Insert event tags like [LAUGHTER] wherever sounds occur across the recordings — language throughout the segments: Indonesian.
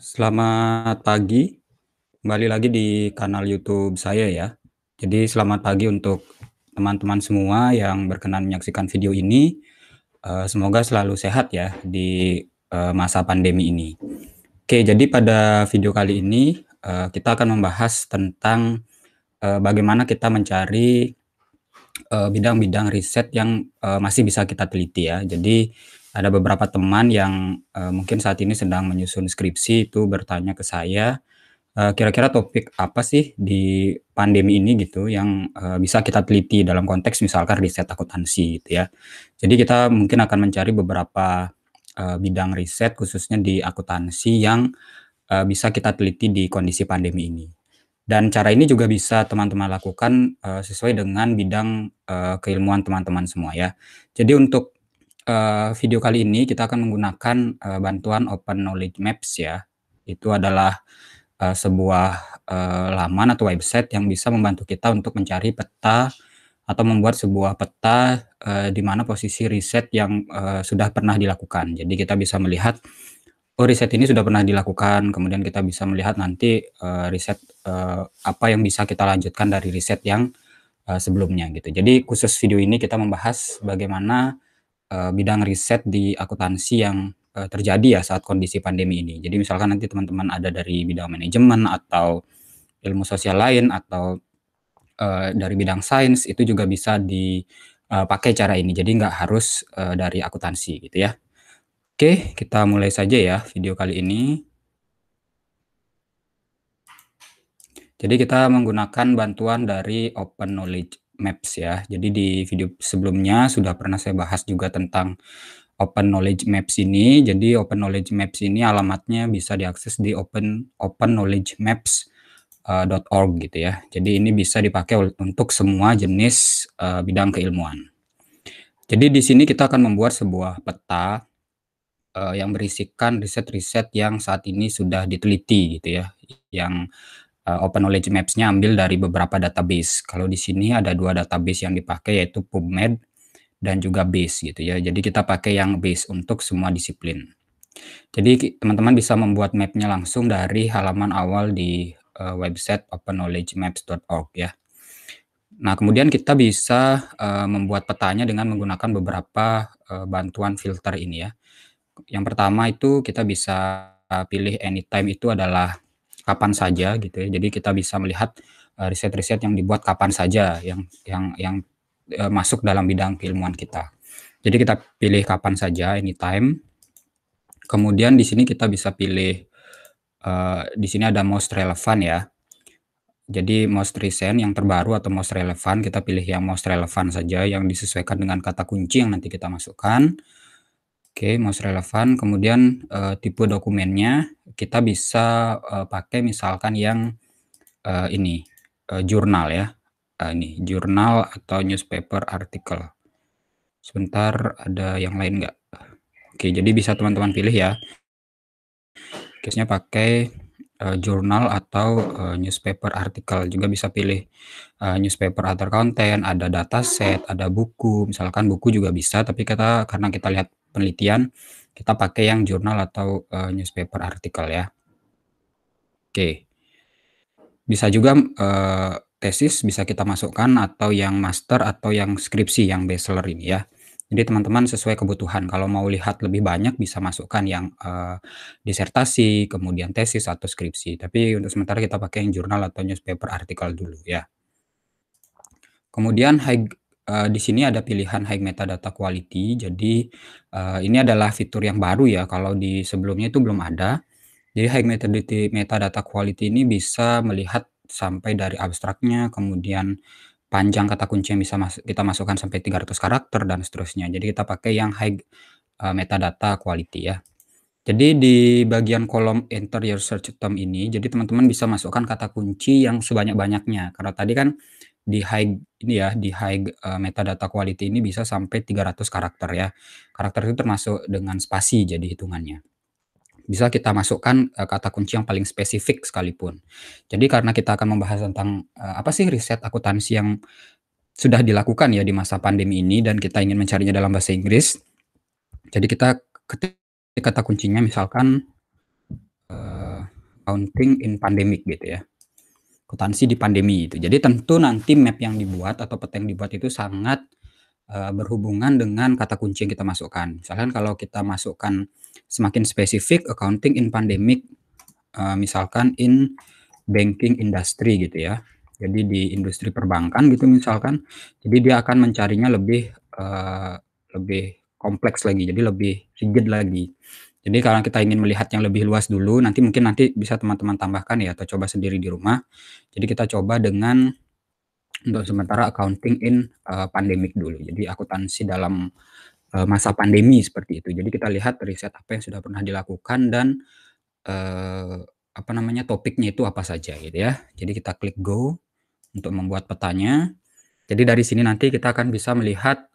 Selamat pagi, kembali lagi di kanal YouTube saya ya. Jadi selamat pagi untuk teman-teman semua yang berkenan menyaksikan video ini. Eh, semoga selalu sehat ya di eh, masa pandemi ini. Oke, jadi pada video kali ini eh, kita akan membahas tentang bagaimana kita mencari bidang-bidang riset yang masih bisa kita teliti ya. Jadi ada beberapa teman yang uh, mungkin saat ini sedang menyusun skripsi itu bertanya ke saya kira eh, kira-kira topik apa sih di pandemi ini gitu yang uh, bisa kita teliti dalam konteks misalkan riset akuntansi gitu ya. Jadi kita mungkin akan mencari beberapa uh, bidang riset khususnya di akuntansi yang uh, bisa kita teliti di kondisi pandemi ini. Dan cara ini juga bisa teman-teman lakukan uh, sesuai dengan bidang uh, keilmuan teman-teman semua ya. Jadi untuk uh, video kali ini kita akan menggunakan uh, bantuan Open Knowledge Maps ya. Itu adalah uh, sebuah uh, laman atau website yang bisa membantu kita untuk mencari peta atau membuat sebuah peta uh, di mana posisi riset yang uh, sudah pernah dilakukan. Jadi kita bisa melihat oh riset ini sudah pernah dilakukan, kemudian kita bisa melihat nanti uh, riset uh, apa yang bisa kita lanjutkan dari riset yang uh, sebelumnya gitu. Jadi khusus video ini kita membahas bagaimana Eh, bidang riset di akuntansi yang uh, terjadi ya saat kondisi pandemi ini. Jadi misalkan nanti teman-teman ada dari bidang manajemen atau ilmu sosial lain atau uh, dari bidang sains itu juga bisa dipakai cara ini. Jadi nggak harus uh, dari akuntansi gitu ya. Oke, kita mulai saja ya video kali ini. Jadi kita menggunakan bantuan dari Open Knowledge. Maps ya. Jadi di video sebelumnya sudah pernah saya bahas juga tentang Open Knowledge Maps ini. Jadi Open Knowledge Maps ini alamatnya bisa diakses di open open knowledge maps eh, .org gitu ya. Jadi ini bisa dipakai untuk semua jenis uh, bidang keilmuan. Jadi di sini kita akan membuat sebuah peta uh, yang berisikan riset-riset yang saat ini sudah diteliti gitu ya, yang uh, Open Knowledge Maps-nya ambil dari beberapa database. Kalau di sini ada dua database yang dipakai yaitu PubMed dan juga BASE gitu ya. Jadi kita pakai yang BASE untuk semua disiplin. Jadi teman-teman bisa membuat map-nya langsung dari halaman awal di uh, website openknowledgemaps.org ya. Nah, kemudian kita bisa uh, membuat petanya dengan menggunakan beberapa uh, bantuan filter ini ya. Yang pertama itu kita bisa pilih anytime itu adalah kapan saja gitu ya. Jadi kita bisa melihat eh, riset-riset yang dibuat kapan saja yang yang yang eh, masuk dalam bidang keilmuan kita. Jadi kita pilih kapan saja, ini time. Kemudian di sini kita bisa pilih uh, di sini ada most relevant ya. Jadi most recent yang terbaru atau most relevant kita pilih yang most relevant saja yang disesuaikan dengan kata kunci yang nanti kita masukkan. Oke, most relevan. Kemudian uh, tipe dokumennya kita bisa uh, pakai misalkan yang uh, ini uh, jurnal ya, uh, ini jurnal atau newspaper artikel. Sebentar, ada yang lain nggak? Oke, jadi bisa teman-teman pilih ya. Case-nya pakai uh, jurnal atau uh, newspaper artikel juga bisa pilih uh, newspaper atau konten ada data set, ada buku misalkan buku juga bisa tapi kita karena kita lihat penelitian kita pakai yang jurnal atau uh, newspaper artikel ya. Oke. Bisa juga uh, tesis bisa kita masukkan atau yang master atau yang skripsi yang bachelor ini ya. Jadi teman-teman sesuai kebutuhan. Kalau mau lihat lebih banyak bisa masukkan yang uh, disertasi, kemudian tesis atau skripsi. Tapi untuk sementara kita pakai yang jurnal atau newspaper artikel dulu ya. Kemudian high Eh, di sini ada pilihan high metadata quality. Jadi uh, ini adalah fitur yang baru ya kalau di sebelumnya itu belum ada. Jadi high metadata, metadata quality ini bisa melihat sampai dari abstraknya, kemudian panjang kata kunci yang bisa mas kita masukkan sampai 300 karakter dan seterusnya. Jadi kita pakai yang high uh, metadata quality ya. Jadi di bagian kolom enter your search term ini, jadi teman-teman bisa masukkan kata kunci yang sebanyak-banyaknya. Karena tadi kan di high ini ya di high uh, metadata quality ini bisa sampai 300 karakter ya. Karakter itu termasuk dengan spasi jadi hitungannya. Bisa kita masukkan uh, kata kunci yang paling spesifik sekalipun. Jadi karena kita akan membahas tentang uh, apa sih riset akuntansi yang sudah dilakukan ya di masa pandemi ini dan kita ingin mencarinya dalam bahasa Inggris. Jadi kita ketik kata kuncinya misalkan uh, accounting in pandemic gitu ya potensi di pandemi itu. Jadi tentu nanti map yang dibuat atau peta yang dibuat itu sangat uh, berhubungan dengan kata kunci yang kita masukkan. Misalkan kalau kita masukkan semakin spesifik accounting in pandemic uh, misalkan in banking industry gitu ya. Jadi di industri perbankan gitu misalkan. Jadi dia akan mencarinya lebih uh, lebih kompleks lagi, jadi lebih rigid lagi. Jadi kalau kita ingin melihat yang lebih luas dulu, nanti mungkin nanti bisa teman-teman tambahkan ya atau coba sendiri di rumah. Jadi kita coba dengan untuk sementara accounting in uh, pandemic dulu. Jadi akuntansi dalam uh, masa pandemi seperti itu. Jadi kita lihat riset apa yang sudah pernah dilakukan dan uh, apa namanya topiknya itu apa saja gitu ya. Jadi kita klik go untuk membuat petanya. Jadi dari sini nanti kita akan bisa melihat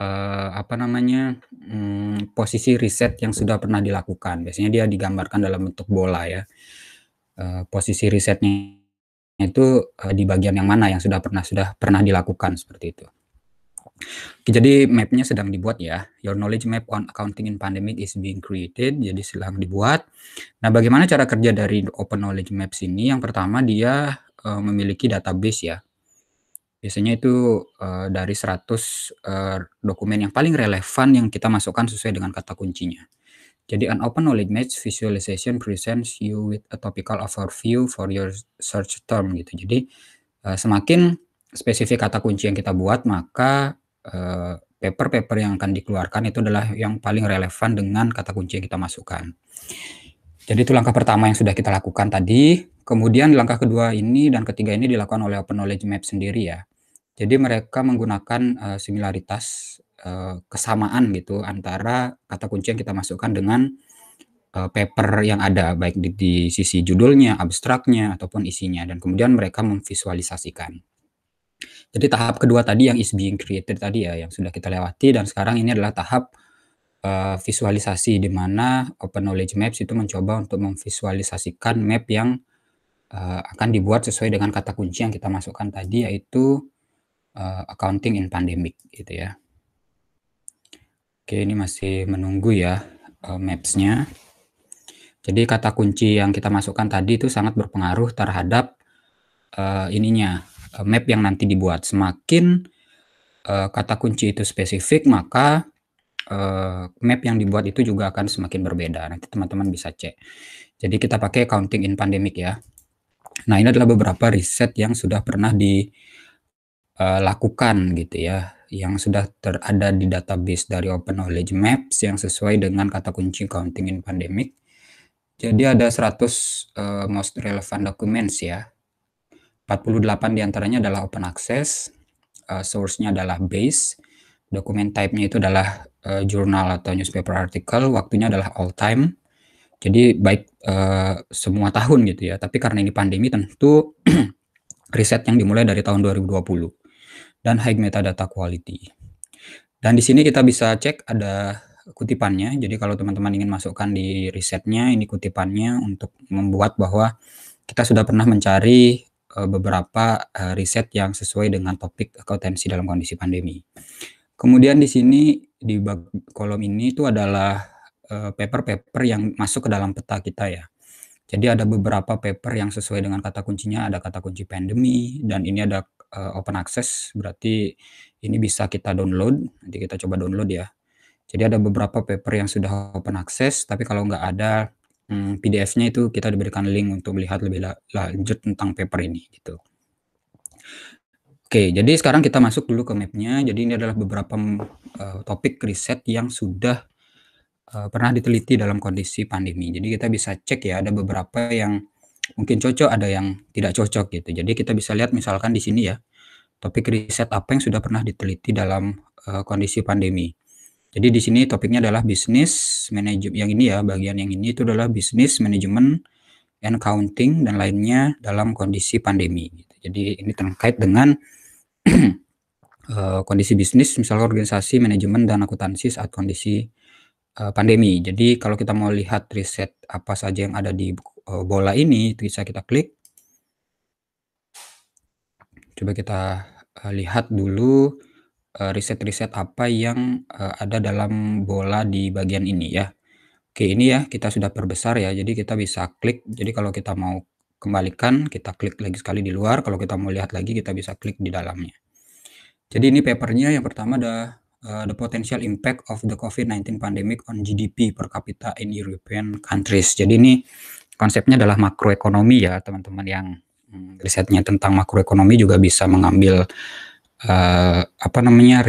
uh, apa namanya, um, posisi riset yang sudah pernah dilakukan. Biasanya dia digambarkan dalam bentuk bola ya. Uh, posisi risetnya itu, uh, di bagian yang mana yang sudah pernah sudah pernah dilakukan, seperti itu. Oke, jadi mapnya sedang dibuat ya. Your knowledge map on accounting in pandemic is being created. Jadi sedang dibuat. Nah, bagaimana cara kerja dari open knowledge maps ini? Yang pertama dia, uh, memiliki database ya. Biasanya itu, uh, dari 100, uh, eh, dokumen yang paling relevan yang kita masukkan sesuai dengan kata kuncinya. Jadi an open knowledge match visualization presents you with a topical overview for your search term gitu. Jadi, uh, semakin spesifik kata kunci yang kita buat maka, paper paper-paper yang akan dikeluarkan itu adalah yang paling relevan dengan kata kunci yang kita masukkan. Jadi itu langkah pertama yang sudah kita lakukan tadi, kemudian langkah kedua ini dan ketiga ini dilakukan oleh open knowledge map sendiri ya. Jadi mereka menggunakan uh, similaritas uh, kesamaan gitu antara kata kunci yang kita masukkan dengan uh, paper yang ada baik di, di sisi judulnya, abstraknya ataupun isinya dan kemudian mereka memvisualisasikan. Jadi tahap kedua tadi yang is being created tadi ya yang sudah kita lewati dan sekarang ini adalah tahap uh, visualisasi di mana Open Knowledge Maps itu mencoba untuk memvisualisasikan map yang uh, akan dibuat sesuai dengan kata kunci yang kita masukkan tadi yaitu uh, accounting in pandemic gitu ya. Oke, ini masih menunggu ya uh, maps-nya. Jadi kata kunci yang kita masukkan tadi itu sangat berpengaruh terhadap uh, ininya uh, map yang nanti dibuat. Semakin uh, kata kunci itu spesifik, maka uh, map yang dibuat itu juga akan semakin berbeda. Nanti teman-teman bisa cek. Jadi kita pakai Accounting in pandemic ya. Nah, ini adalah beberapa riset yang sudah pernah di Eh, lakukan gitu ya yang sudah terada di database dari Open Knowledge Maps yang sesuai dengan kata kunci Counting in Pandemic. Jadi ada 100 uh, eh, most relevant documents ya. 48 diantaranya adalah open access, uh, source-nya adalah base, dokumen type-nya itu adalah uh, jurnal atau newspaper article, waktunya adalah all time. Jadi baik uh, semua tahun gitu ya. Tapi karena ini pandemi tentu [CLEARS THROAT] riset yang dimulai dari tahun 2020 dan high metadata quality. Dan di sini kita bisa cek ada kutipannya. Jadi kalau teman-teman ingin masukkan di risetnya, ini kutipannya untuk membuat bahwa kita sudah pernah mencari eh, beberapa eh, riset yang sesuai dengan topik akuntansi dalam kondisi pandemi. Kemudian di sini di kolom ini itu adalah eh, paper-paper yang masuk ke dalam peta kita ya. Jadi ada beberapa paper yang sesuai dengan kata kuncinya, ada kata kunci pandemi dan ini ada uh, open access berarti ini bisa kita download nanti kita coba download ya jadi ada beberapa paper yang sudah open access tapi kalau nggak ada hmm, PDF-nya itu kita diberikan link untuk melihat lebih lanjut tentang paper ini gitu Oke, jadi sekarang kita masuk dulu ke mapnya. Jadi ini adalah beberapa uh, topik riset yang sudah uh, pernah diteliti dalam kondisi pandemi. Jadi kita bisa cek ya, ada beberapa yang mungkin cocok, ada yang tidak cocok gitu. Jadi kita bisa lihat misalkan di sini ya, topik riset apa yang sudah pernah diteliti dalam uh, kondisi pandemi. Jadi di sini topiknya adalah bisnis manajemen yang ini ya, bagian yang ini itu adalah bisnis manajemen and counting dan lainnya dalam kondisi pandemi. Gitu. Jadi ini terkait dengan [CLEARS THROAT] eh, kondisi bisnis, misalnya organisasi, manajemen dan akuntansi saat kondisi eh, pandemi. Jadi kalau kita mau lihat riset apa saja yang ada di Eh, bola ini itu bisa kita klik. Coba kita eh, lihat dulu eh, riset-riset apa yang ada dalam bola di bagian ini ya. Oke, ini ya kita sudah perbesar ya. Jadi kita bisa klik. Jadi kalau kita mau kembalikan, kita klik lagi sekali di luar. Kalau kita mau lihat lagi, kita bisa klik di dalamnya. Jadi ini papernya yang pertama ada uh, the potential impact of the COVID-19 pandemic on GDP per capita in European countries. Jadi ini konsepnya adalah makroekonomi ya teman-teman yang hmm, risetnya tentang makroekonomi juga bisa mengambil uh, apa namanya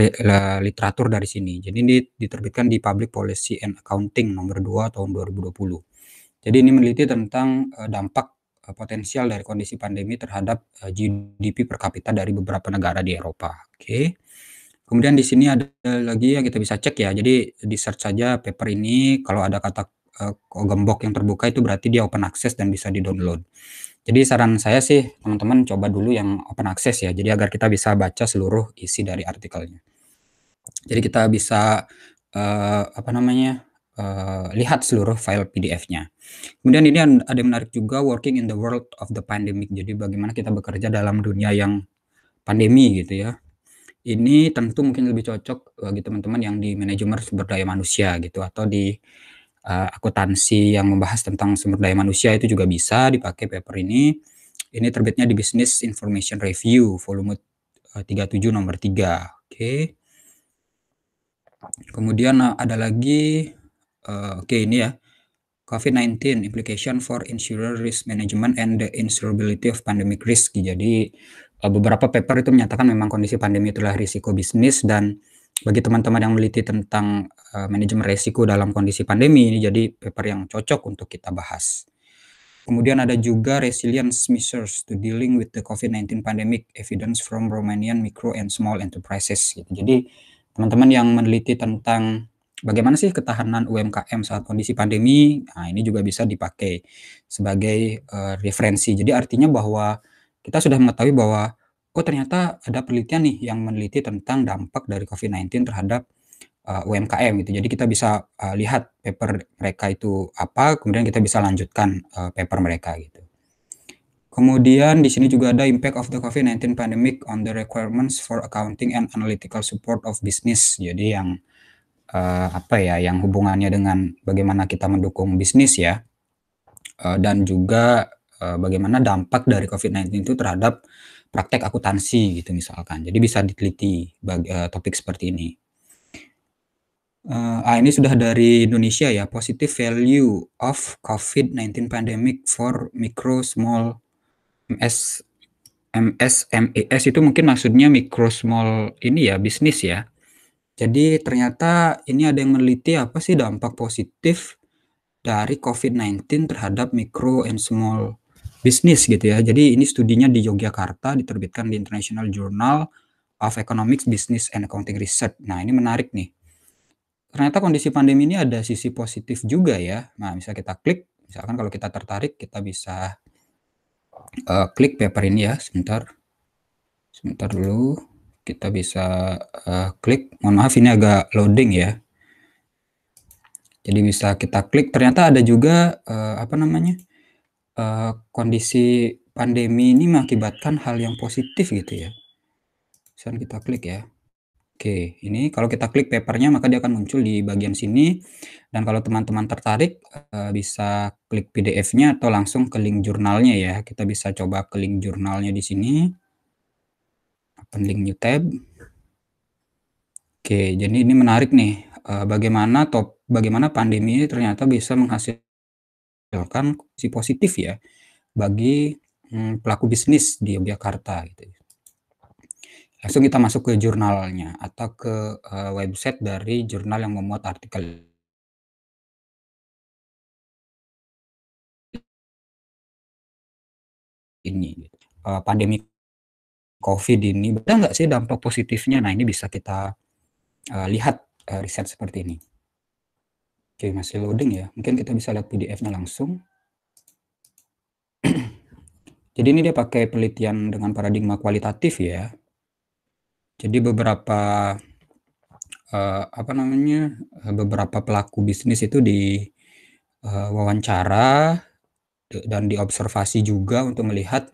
literatur dari sini. Jadi ini diterbitkan di Public Policy and Accounting nomor 2 tahun 2020. Jadi ini meneliti tentang uh, dampak uh, potensial dari kondisi pandemi terhadap uh, GDP per kapita dari beberapa negara di Eropa. Oke. Okay. Kemudian di sini ada lagi yang kita bisa cek ya. Jadi di search saja paper ini kalau ada kata uh, Gembok yang terbuka itu berarti dia open access dan bisa di-download. Jadi saran saya sih teman-teman coba dulu yang open access ya. Jadi agar kita bisa baca seluruh isi dari artikelnya. Jadi kita bisa uh, apa namanya uh, lihat seluruh file PDF-nya. Kemudian ini ada yang menarik juga working in the world of the pandemic. Jadi bagaimana kita bekerja dalam dunia yang pandemi gitu ya. Ini tentu mungkin lebih cocok bagi teman-teman yang di manajemen sumber daya manusia gitu atau di uh, akuntansi yang membahas tentang sumber daya manusia itu juga bisa dipakai paper ini. Ini terbitnya di Business Information Review volume 37 eh, nomor 3. Oke. Okay. Kemudian eh, ada lagi uh, oke okay, ini ya. COVID-19 implication for insurer risk management and the insurability of pandemic risk. Jadi beberapa paper itu menyatakan memang kondisi pandemi itulah risiko bisnis dan bagi teman-teman yang meliti tentang uh, manajemen risiko dalam kondisi pandemi ini jadi paper yang cocok untuk kita bahas. Kemudian ada juga resilience measures to dealing with the COVID-19 pandemic evidence from Romanian micro and small enterprises. Gitu. Jadi teman-teman yang meneliti tentang bagaimana sih ketahanan UMKM saat kondisi pandemi, nah ini juga bisa dipakai sebagai uh, referensi. Jadi artinya bahwa kita sudah mengetahui bahwa Oh ternyata ada penelitian nih yang meneliti tentang dampak dari COVID-19 terhadap, uh, eh, UMKM gitu. Jadi kita bisa, uh, lihat paper mereka itu apa, kemudian kita bisa lanjutkan, uh, paper mereka gitu. Kemudian di sini juga ada impact of the COVID-19 pandemic on the requirements for accounting and analytical support of business. Jadi yang, uh, apa ya, yang hubungannya dengan bagaimana kita mendukung bisnis ya, uh, dan juga, uh, bagaimana dampak dari COVID-19 itu terhadap praktek akuntansi gitu misalkan. Jadi bisa diteliti bagi, uh, eh, topik seperti ini. Uh, ah ini sudah dari Indonesia ya, positive value of COVID-19 pandemic for micro small MS MS MES itu mungkin maksudnya micro small ini ya bisnis ya. Jadi ternyata ini ada yang meneliti apa sih dampak positif dari COVID-19 terhadap micro and small bisnis gitu ya. Jadi ini studinya di Yogyakarta diterbitkan di International Journal of Economics, Business and Accounting Research. Nah, ini menarik nih. Ternyata kondisi pandemi ini ada sisi positif juga ya. Nah, bisa kita klik. Misalkan kalau kita tertarik, kita bisa uh, klik paper ini ya. Sebentar. Sebentar dulu. Kita bisa uh, klik. Mohon maaf ini agak loading ya. Jadi bisa kita klik. Ternyata ada juga uh, apa namanya? uh, kondisi pandemi ini mengakibatkan hal yang positif gitu ya? Misalkan kita klik ya. Oke, ini kalau kita klik papernya maka dia akan muncul di bagian sini dan kalau teman-teman tertarik, eh, bisa klik PDF-nya atau langsung ke link jurnalnya ya. Kita bisa coba ke link jurnalnya di sini. Open link new tab. Oke, jadi ini menarik nih, eh, bagaimana top bagaimana pandemi ternyata bisa menghasilkan menghasilkan si positif ya bagi hmm, pelaku bisnis di Yogyakarta gitu. Langsung kita masuk ke jurnalnya atau ke uh, website dari jurnal yang memuat artikel ini. Gitu. Uh, pandemi COVID ini, betul nggak sih dampak positifnya? Nah ini bisa kita uh, lihat uh, riset seperti ini. Oke, masih loading ya. Mungkin kita bisa lihat PDF-nya langsung. [CLEARS THROAT] Jadi ini dia pakai penelitian dengan paradigma kualitatif ya. Jadi beberapa uh, apa namanya? beberapa pelaku bisnis itu di uh, wawancara dan diobservasi juga untuk melihat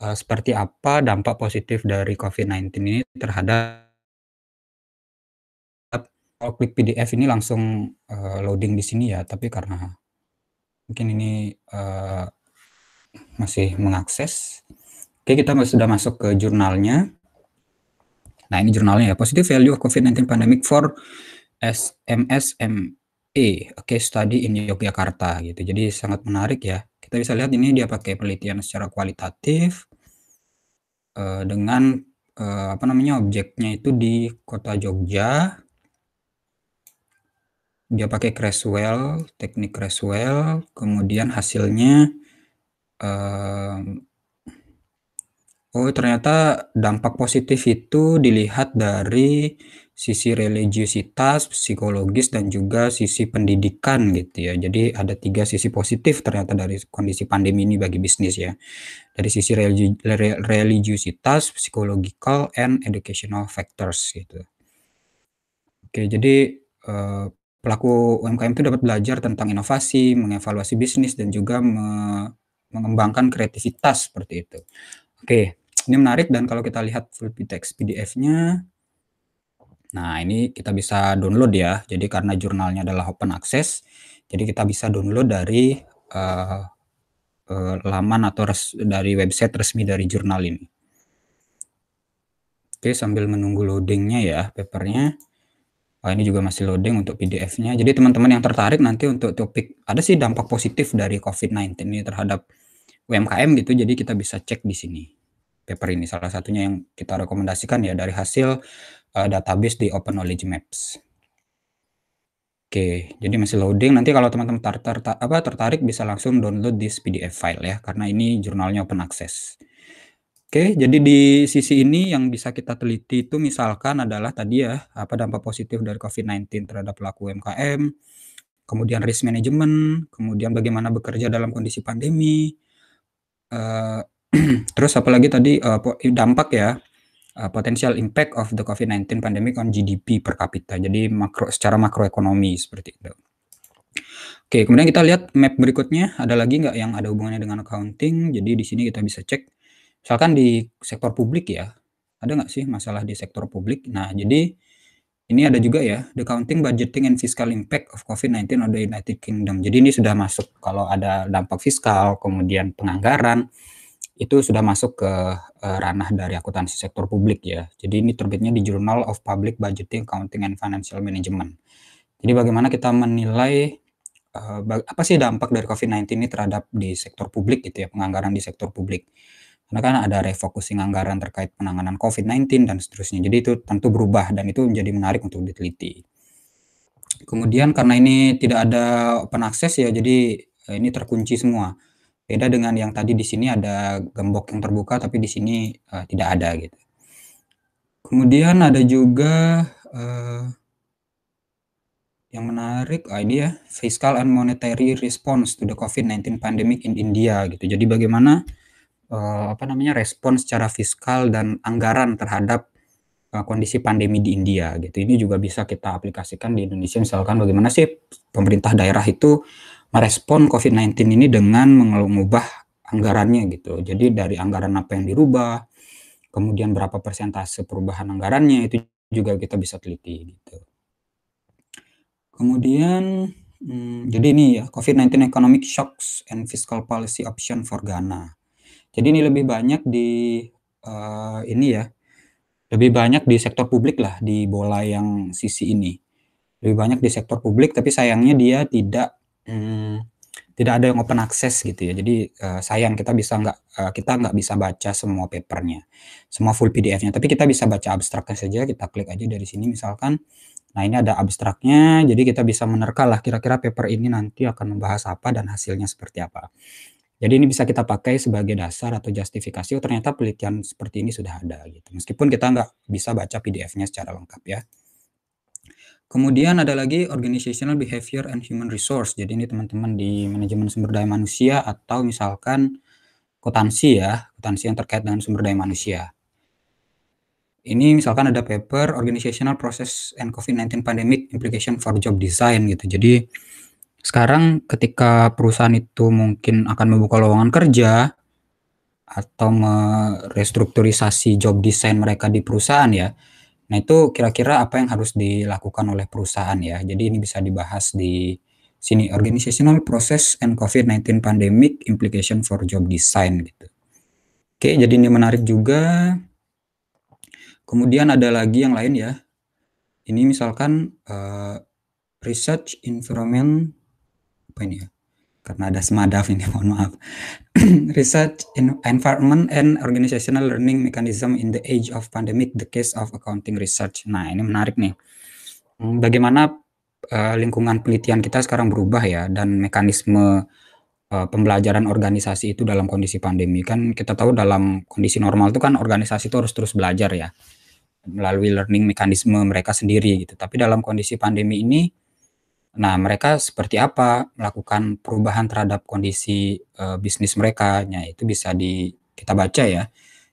uh, seperti apa dampak positif dari COVID-19 ini terhadap kalau klik PDF ini langsung uh, loading di sini ya, tapi karena mungkin ini uh, masih mengakses. Oke, kita sudah masuk ke jurnalnya. Nah, ini jurnalnya ya. Positive value of COVID-19 pandemic for SMSME. Oke, study in Yogyakarta gitu. Jadi sangat menarik ya. Kita bisa lihat ini dia pakai penelitian secara kualitatif uh, dengan uh, apa namanya objeknya itu di kota Jogja dia pakai Creswell, teknik Creswell, kemudian hasilnya oh ternyata dampak positif itu dilihat dari sisi religiusitas, psikologis dan juga sisi pendidikan gitu ya. Jadi ada tiga sisi positif ternyata dari kondisi pandemi ini bagi bisnis ya. Dari sisi religi religiusitas, psychological and educational factors gitu. Oke, jadi uh, Pelaku UMKM itu dapat belajar tentang inovasi, mengevaluasi bisnis, dan juga me mengembangkan kreativitas seperti itu. Oke, ini menarik dan kalau kita lihat full text PDF-nya, nah ini kita bisa download ya. Jadi karena jurnalnya adalah open access, jadi kita bisa download dari uh, uh, laman atau res dari website resmi dari jurnal ini. Oke, sambil menunggu loadingnya ya papernya. Oh, ini juga masih loading untuk PDF-nya. Jadi teman-teman yang tertarik nanti untuk topik ada sih dampak positif dari COVID-19 ini terhadap UMKM gitu. Jadi kita bisa cek di sini paper ini salah satunya yang kita rekomendasikan ya dari hasil uh, database di Open Knowledge Maps. Oke, jadi masih loading. Nanti kalau teman-teman tertarik bisa langsung download di PDF file ya, karena ini jurnalnya open access. Oke, jadi di sisi ini yang bisa kita teliti itu misalkan adalah tadi ya, apa dampak positif dari COVID-19 terhadap pelaku UMKM, kemudian risk management, kemudian bagaimana bekerja dalam kondisi pandemi, uh, [CLEARS THROAT] terus apalagi tadi uh, dampak ya, uh, potensial impact of the COVID-19 pandemic on GDP per kapita, jadi makro secara makroekonomi seperti itu. Oke, kemudian kita lihat map berikutnya, ada lagi nggak yang ada hubungannya dengan accounting, jadi di sini kita bisa cek misalkan di sektor publik ya, ada nggak sih masalah di sektor publik? Nah, jadi ini ada juga ya, the counting, budgeting, and fiscal impact of COVID-19 on the United Kingdom. Jadi ini sudah masuk kalau ada dampak fiskal, kemudian penganggaran, itu sudah masuk ke eh, ranah dari akuntansi sektor publik ya. Jadi ini terbitnya di Journal of Public Budgeting, Accounting, and Financial Management. Jadi bagaimana kita menilai eh, apa sih dampak dari COVID-19 ini terhadap di sektor publik gitu ya, penganggaran di sektor publik karena kan ada refocusing anggaran terkait penanganan COVID-19 dan seterusnya. Jadi itu tentu berubah dan itu menjadi menarik untuk diteliti. Kemudian karena ini tidak ada open access ya, jadi eh, ini terkunci semua. Beda dengan yang tadi di sini ada gembok yang terbuka tapi di sini uh, tidak ada gitu. Kemudian ada juga uh, yang menarik ah ini ya fiscal and monetary response to the COVID-19 pandemic in India gitu. Jadi bagaimana uh, apa namanya respon secara fiskal dan anggaran terhadap uh, kondisi pandemi di India gitu. Ini juga bisa kita aplikasikan di Indonesia misalkan bagaimana sih pemerintah daerah itu merespon COVID-19 ini dengan mengubah anggarannya gitu. Jadi dari anggaran apa yang dirubah, kemudian berapa persentase perubahan anggarannya itu juga kita bisa teliti gitu. Kemudian Hmm, jadi ini ya, COVID-19 Economic Shocks and Fiscal Policy Option for Ghana. Jadi ini lebih banyak di uh, ini ya, lebih banyak di sektor publik lah di bola yang sisi ini. Lebih banyak di sektor publik tapi sayangnya dia tidak, hmm, tidak ada yang open access gitu ya. Jadi, uh, sayang kita bisa nggak, uh, kita nggak bisa baca semua papernya, semua full PDF-nya, tapi kita bisa baca abstraknya saja, kita klik aja dari sini misalkan. Nah ini ada abstraknya, jadi kita bisa menerka lah kira-kira paper ini nanti akan membahas apa dan hasilnya seperti apa. Jadi ini bisa kita pakai sebagai dasar atau justifikasi, oh ternyata penelitian seperti ini sudah ada gitu. Meskipun kita nggak bisa baca PDF-nya secara lengkap ya. Kemudian ada lagi organizational behavior and human resource. Jadi ini teman-teman di manajemen sumber daya manusia atau misalkan kotansi ya, kotansi yang terkait dengan sumber daya manusia. Ini misalkan ada paper organizational process and COVID-19 pandemic implication for job design gitu. Jadi sekarang ketika perusahaan itu mungkin akan membuka lowongan kerja atau merestrukturisasi job design mereka di perusahaan ya. Nah, itu kira-kira apa yang harus dilakukan oleh perusahaan ya. Jadi ini bisa dibahas di sini organizational process and COVID-19 pandemic implication for job design gitu. Oke, jadi ini menarik juga. Kemudian ada lagi yang lain ya. Ini misalkan uh, research environment apa ini ya? Karena ada semadaf ini, [LAUGHS] mohon maaf. [CLEARS THROAT] Research in Environment and Organizational Learning Mechanism in the Age of Pandemic, the Case of Accounting Research. Nah, ini menarik nih. Hmm, bagaimana uh, lingkungan penelitian kita sekarang berubah ya, dan mekanisme uh, pembelajaran organisasi itu dalam kondisi pandemi. Kan kita tahu dalam kondisi normal itu kan organisasi itu harus terus belajar ya melalui learning mekanisme mereka sendiri gitu. Tapi dalam kondisi pandemi ini Nah, mereka seperti apa melakukan perubahan terhadap kondisi uh, bisnis mereka? Ya, itu bisa di kita baca ya.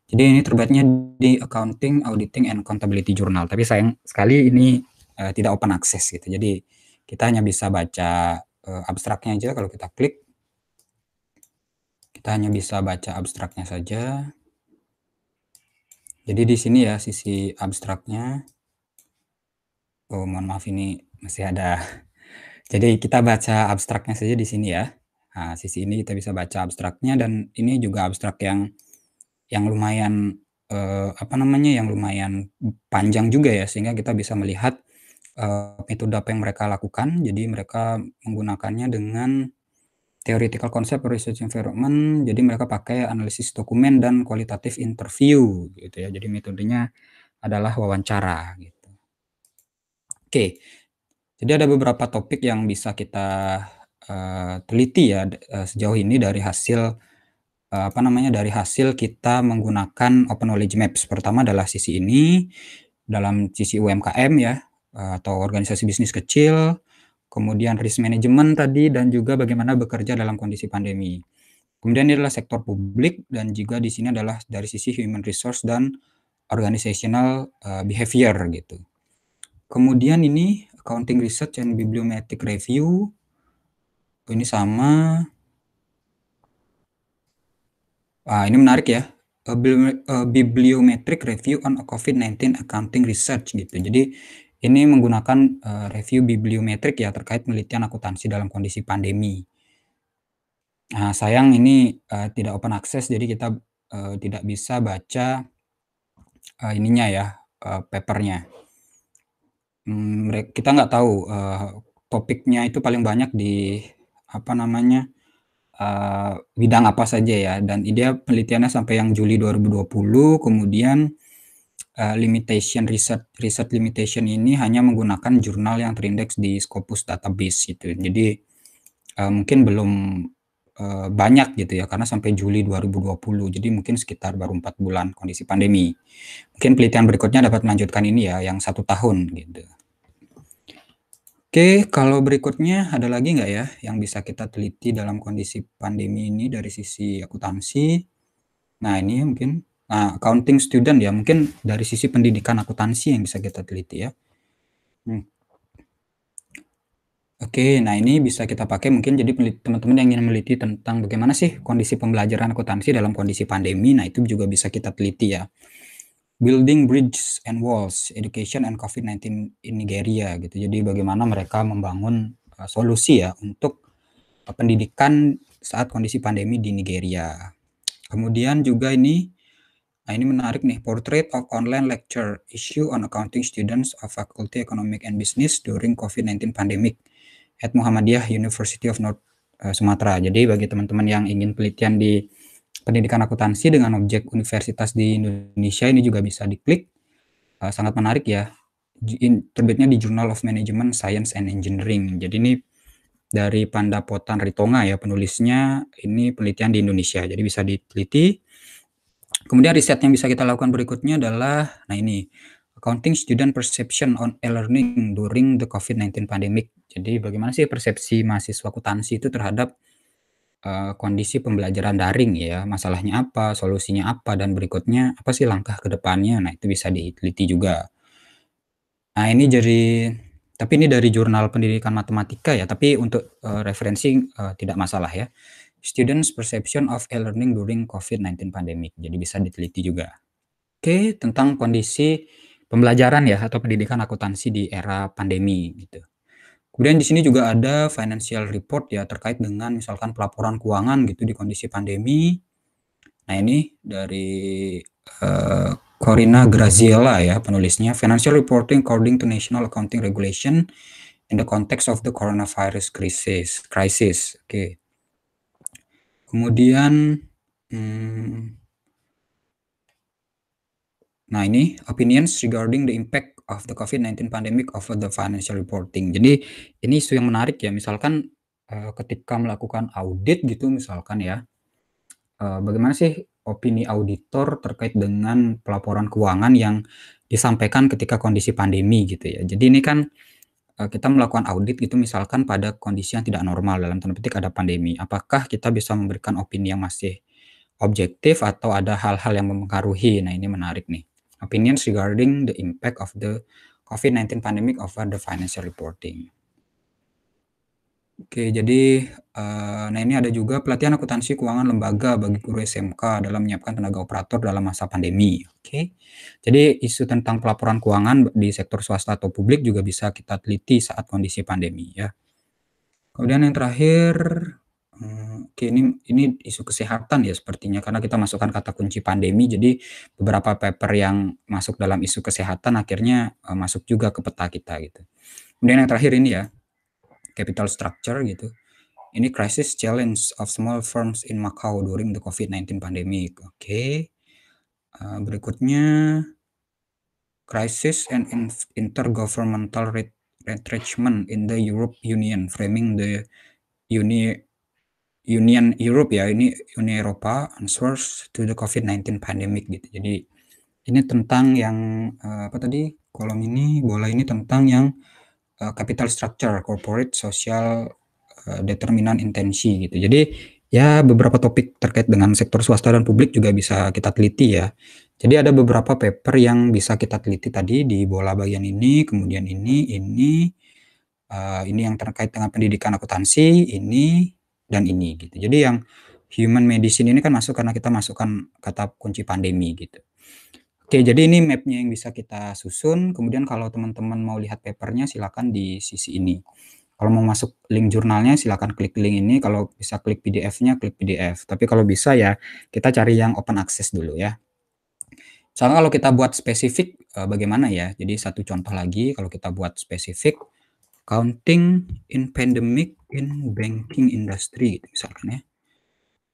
Jadi ini terbaiknya di Accounting, Auditing, and Accountability Journal. Tapi sayang sekali ini uh, tidak open access gitu. Jadi kita hanya bisa baca uh, abstraknya aja kalau kita klik. Kita hanya bisa baca abstraknya saja. Jadi di sini ya sisi abstraknya. Oh, mohon maaf ini masih ada jadi kita baca abstraknya saja di sini ya. Nah, sisi ini kita bisa baca abstraknya dan ini juga abstrak yang yang lumayan eh, apa namanya yang lumayan panjang juga ya sehingga kita bisa melihat eh, metode apa yang mereka lakukan. Jadi mereka menggunakannya dengan theoretical concept research environment. Jadi mereka pakai analisis dokumen dan kualitatif interview gitu ya. Jadi metodenya adalah wawancara gitu. Oke, okay. Jadi ada beberapa topik yang bisa kita uh, teliti ya uh, sejauh ini dari hasil uh, apa namanya dari hasil kita menggunakan Open Knowledge Maps. Pertama adalah sisi ini dalam sisi UMKM ya uh, atau organisasi bisnis kecil, kemudian risk management tadi dan juga bagaimana bekerja dalam kondisi pandemi. Kemudian ini adalah sektor publik dan juga di sini adalah dari sisi human resource dan organizational uh, behavior gitu. Kemudian ini Accounting Research and Bibliometric Review. ini sama. Wah, ini menarik ya. A bibliometric Review on COVID-19 Accounting Research gitu. Jadi ini menggunakan uh, review bibliometrik ya terkait penelitian akuntansi dalam kondisi pandemi. Nah, sayang ini uh, tidak open access jadi kita uh, tidak bisa baca uh, ininya ya, uh, papernya. Hmm, mereka kita nggak tahu, uh, topiknya itu paling banyak di apa namanya, uh, bidang apa saja ya dan ide penelitiannya sampai yang Juli 2020 kemudian, uh, limitation riset riset limitation ini hanya menggunakan jurnal yang terindeks di Scopus Database itu Jadi, uh, mungkin belum, banyak gitu ya karena sampai Juli 2020 jadi mungkin sekitar baru empat bulan kondisi pandemi. Mungkin penelitian berikutnya dapat melanjutkan ini ya yang satu tahun gitu. Oke, kalau berikutnya ada lagi nggak ya yang bisa kita teliti dalam kondisi pandemi ini dari sisi akuntansi? Nah, ini mungkin nah, accounting student ya, mungkin dari sisi pendidikan akuntansi yang bisa kita teliti ya. Hmm. Oke, nah ini bisa kita pakai mungkin jadi teman-teman yang ingin meliti tentang bagaimana sih kondisi pembelajaran akuntansi dalam kondisi pandemi. Nah, itu juga bisa kita teliti ya. Building Bridges and Walls, Education and COVID-19 in Nigeria gitu. Jadi bagaimana mereka membangun uh, solusi ya untuk uh, pendidikan saat kondisi pandemi di Nigeria. Kemudian juga ini nah ini menarik nih, Portrait of Online Lecture Issue on Accounting Students of Faculty Economic and Business during COVID-19 Pandemic at Muhammadiyah University of North uh, Sumatera. Jadi bagi teman-teman yang ingin penelitian di pendidikan akuntansi dengan objek universitas di Indonesia ini juga bisa diklik. Uh, sangat menarik ya. In, terbitnya di Journal of Management Science and Engineering. Jadi ini dari Pandapotan Ritonga ya penulisnya ini penelitian di Indonesia. Jadi bisa diteliti. Kemudian riset yang bisa kita lakukan berikutnya adalah nah ini accounting student perception on e-learning during the COVID-19 pandemic. Jadi bagaimana sih persepsi mahasiswa akuntansi itu terhadap Eh, kondisi pembelajaran daring ya, masalahnya apa, solusinya apa, dan berikutnya apa sih langkah kedepannya? Nah, itu bisa diteliti juga. Nah, ini jadi tapi ini dari jurnal pendidikan matematika ya, tapi untuk, uh, referensi, uh, tidak masalah ya. Students' Perception of E-Learning During COVID-19 Pandemic, jadi bisa diteliti juga. Oke, tentang kondisi pembelajaran ya atau pendidikan akuntansi di era pandemi gitu. Kemudian di sini juga ada financial report ya terkait dengan misalkan pelaporan keuangan gitu di kondisi pandemi. Nah ini dari uh, Corina Graziella ya penulisnya Financial Reporting According to National Accounting Regulation in the Context of the Coronavirus Crisis. Crisis. Oke. Okay. Kemudian hmm, Nah ini opinions regarding the impact of the COVID-19 pandemic of the financial reporting. Jadi ini isu yang menarik ya. Misalkan uh, ketika melakukan audit gitu misalkan ya, uh, bagaimana sih opini auditor terkait dengan pelaporan keuangan yang disampaikan ketika kondisi pandemi gitu ya. Jadi ini kan eh, kita melakukan audit gitu misalkan pada kondisi yang tidak normal dalam tanda petik ada pandemi. Apakah kita bisa memberikan opini yang masih objektif atau ada hal-hal yang mempengaruhi? Nah ini menarik nih opinions regarding the impact of the COVID-19 pandemic over the financial reporting. Oke, jadi uh, nah ini ada juga pelatihan akuntansi keuangan lembaga bagi guru SMK dalam menyiapkan tenaga operator dalam masa pandemi. Oke. Jadi isu tentang pelaporan keuangan di sektor swasta atau publik juga bisa kita teliti saat kondisi pandemi ya. Kemudian yang terakhir hmm, Oke, ini ini isu kesehatan ya sepertinya karena kita masukkan kata kunci pandemi jadi beberapa paper yang masuk dalam isu kesehatan akhirnya uh, masuk juga ke peta kita gitu. Kemudian yang terakhir ini ya capital structure gitu. Ini crisis challenge of small firms in Macau during the COVID-19 pandemic. Oke. Okay. Uh, eh, berikutnya crisis and intergovernmental retrenchment in the Europe Union framing the uni Union Europe ya ini Uni Eropa answers to the COVID-19 pandemic gitu. Jadi ini tentang yang eh, apa tadi kolom ini bola ini tentang yang eh, capital structure, corporate, social uh, determinant intensi gitu. Jadi ya beberapa topik terkait dengan sektor swasta dan publik juga bisa kita teliti ya. Jadi ada beberapa paper yang bisa kita teliti tadi di bola bagian ini, kemudian ini, ini, uh, ini yang terkait dengan pendidikan akuntansi, ini dan ini gitu. Jadi yang human medicine ini kan masuk karena kita masukkan kata kunci pandemi gitu. Oke, jadi ini mapnya yang bisa kita susun. Kemudian kalau teman-teman mau lihat papernya silakan di sisi ini. Kalau mau masuk link jurnalnya silakan klik link ini. Kalau bisa klik PDF-nya klik PDF. Tapi kalau bisa ya kita cari yang open access dulu ya. Misalnya kalau kita buat spesifik eh, bagaimana ya? Jadi satu contoh lagi kalau kita buat spesifik accounting in pandemic in banking industry gitu, misalkan ya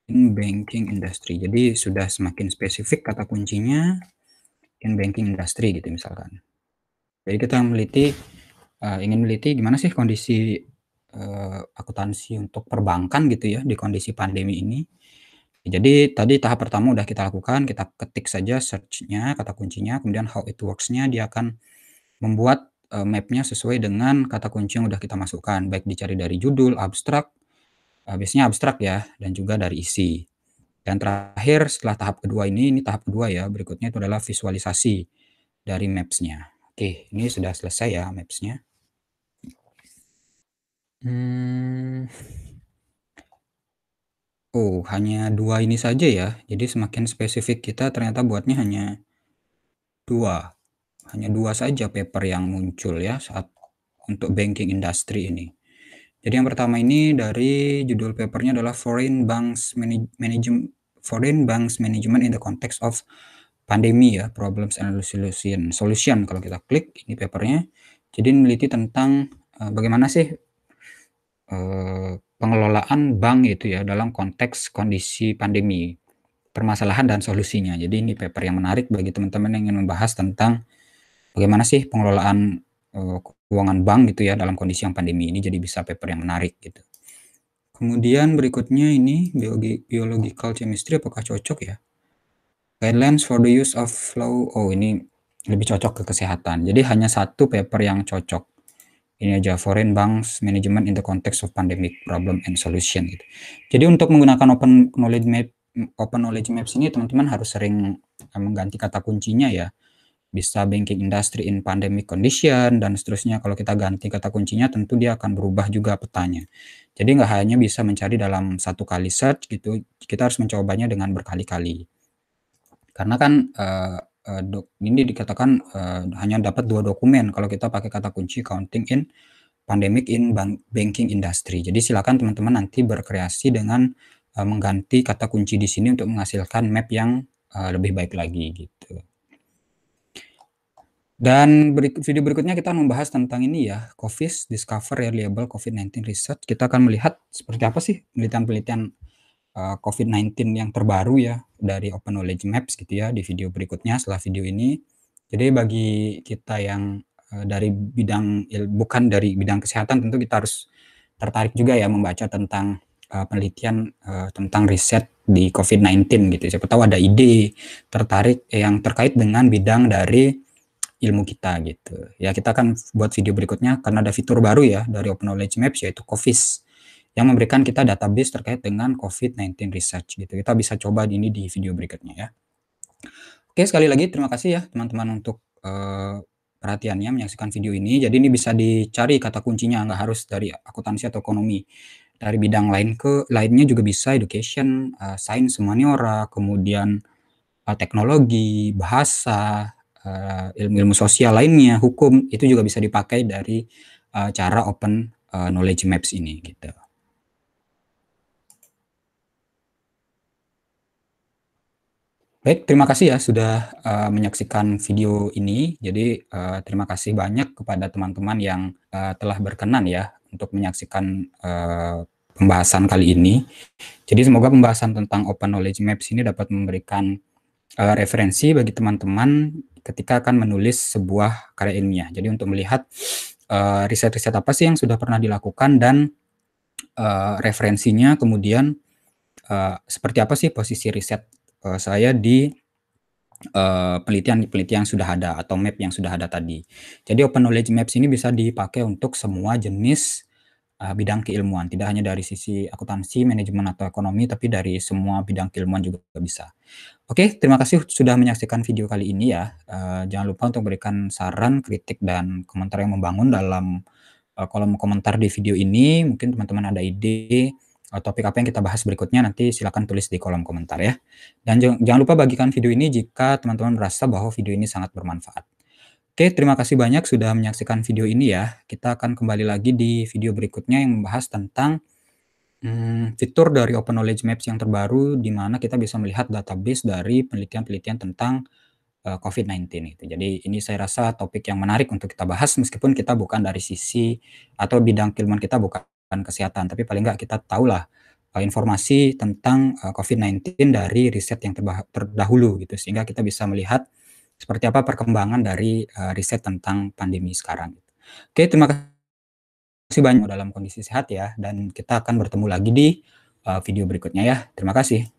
in banking industry jadi sudah semakin spesifik kata kuncinya in banking industry gitu misalkan jadi kita meliti uh, ingin meliti gimana sih kondisi uh, akuntansi untuk perbankan gitu ya di kondisi pandemi ini jadi tadi tahap pertama udah kita lakukan, kita ketik saja searchnya kata kuncinya, kemudian how it works-nya dia akan membuat uh, mapnya sesuai dengan kata kunci yang udah kita masukkan, baik dicari dari judul, abstrak, uh, biasanya abstrak ya, dan juga dari isi. Dan terakhir setelah tahap kedua ini, ini tahap kedua ya, berikutnya itu adalah visualisasi dari maps-nya. Oke, ini sudah selesai ya maps-nya. Hmm. Oh, hanya dua ini saja ya. Jadi semakin spesifik kita ternyata buatnya hanya dua hanya dua saja paper yang muncul ya saat untuk banking industry ini. Jadi yang pertama ini dari judul papernya adalah Foreign Banks Manage Management Foreign Banks Management in the Context of Pandemi ya, Problems and Solution. Solution kalau kita klik ini papernya. Jadi meneliti tentang uh, bagaimana sih uh, pengelolaan bank itu ya dalam konteks kondisi pandemi, permasalahan dan solusinya. Jadi ini paper yang menarik bagi teman-teman yang ingin membahas tentang bagaimana sih pengelolaan uh, keuangan bank gitu ya dalam kondisi yang pandemi ini jadi bisa paper yang menarik gitu. Kemudian berikutnya ini biologi biological chemistry apakah cocok ya? Guidelines for the use of flow. Oh ini lebih cocok ke kesehatan. Jadi hanya satu paper yang cocok. Ini aja Foreign Banks Management in the Context of Pandemic Problem and Solution gitu. Jadi untuk menggunakan open knowledge map open knowledge maps ini teman-teman harus sering eh, mengganti kata kuncinya ya bisa banking industry in pandemic condition dan seterusnya kalau kita ganti kata kuncinya tentu dia akan berubah juga petanya jadi nggak hanya bisa mencari dalam satu kali search gitu kita harus mencobanya dengan berkali-kali karena kan uh, uh, ini dikatakan uh, hanya dapat dua dokumen kalau kita pakai kata kunci counting in pandemic in bank, banking industry jadi silakan teman-teman nanti berkreasi dengan uh, mengganti kata kunci di sini untuk menghasilkan map yang uh, lebih baik lagi gitu dan berikut, video berikutnya kita membahas tentang ini ya, COVID Discover Reliable COVID-19 Research. Kita akan melihat seperti apa sih penelitian-penelitian uh, eh, COVID-19 yang terbaru ya dari Open Knowledge Maps gitu ya di video berikutnya setelah video ini. Jadi bagi kita yang uh, dari bidang bukan dari bidang kesehatan tentu kita harus tertarik juga ya membaca tentang uh, penelitian uh, tentang riset di COVID-19 gitu. Siapa tahu ada ide tertarik yang terkait dengan bidang dari ilmu kita gitu. Ya kita akan buat video berikutnya karena ada fitur baru ya dari Open Knowledge Maps yaitu COVID yang memberikan kita database terkait dengan COVID-19 research gitu. Kita bisa coba ini di video berikutnya ya. Oke sekali lagi terima kasih ya teman-teman untuk uh, perhatiannya menyaksikan video ini. Jadi ini bisa dicari kata kuncinya nggak harus dari akuntansi atau ekonomi. Dari bidang lain ke lainnya juga bisa education, uh, eh, science, humaniora, kemudian uh, teknologi, bahasa, Eh, ilmu-ilmu uh, sosial lainnya, hukum itu juga bisa dipakai dari uh, cara open uh, knowledge maps ini gitu. Baik, terima kasih ya sudah uh, menyaksikan video ini. Jadi uh, terima kasih banyak kepada teman-teman yang uh, telah berkenan ya untuk menyaksikan uh, pembahasan kali ini. Jadi semoga pembahasan tentang Open Knowledge Maps ini dapat memberikan uh, referensi bagi teman-teman ketika akan menulis sebuah karya ilmiah. Jadi untuk melihat eh, riset-riset uh, apa sih yang sudah pernah dilakukan dan uh, referensinya kemudian uh, seperti apa sih posisi riset uh, saya di penelitian-penelitian uh, yang sudah ada atau map yang sudah ada tadi. Jadi open knowledge maps ini bisa dipakai untuk semua jenis bidang keilmuan, tidak hanya dari sisi akuntansi, manajemen atau ekonomi, tapi dari semua bidang keilmuan juga bisa. Oke, terima kasih sudah menyaksikan video kali ini ya. Uh, jangan lupa untuk berikan saran, kritik, dan komentar yang membangun dalam uh, kolom komentar di video ini. Mungkin teman-teman ada ide uh, topik apa yang kita bahas berikutnya, nanti silakan tulis di kolom komentar ya. Dan jangan lupa bagikan video ini jika teman-teman merasa bahwa video ini sangat bermanfaat. Oke, terima kasih banyak sudah menyaksikan video ini ya. Kita akan kembali lagi di video berikutnya yang membahas tentang hmm, fitur dari Open Knowledge Maps yang terbaru di mana kita bisa melihat database dari penelitian-penelitian tentang, uh, eh, COVID-19 itu. Jadi ini saya rasa topik yang menarik untuk kita bahas meskipun kita bukan dari sisi atau bidang keilmuan kita bukan kesehatan, tapi paling nggak kita tahulah, uh, informasi tentang, uh, eh, COVID-19 dari riset yang terdahulu gitu sehingga kita bisa melihat seperti apa perkembangan dari, uh, riset tentang pandemi sekarang. Gitu. Oke terima kasih. Masih banyak dalam kondisi sehat ya, dan kita akan bertemu lagi di eh, video berikutnya ya. Terima kasih.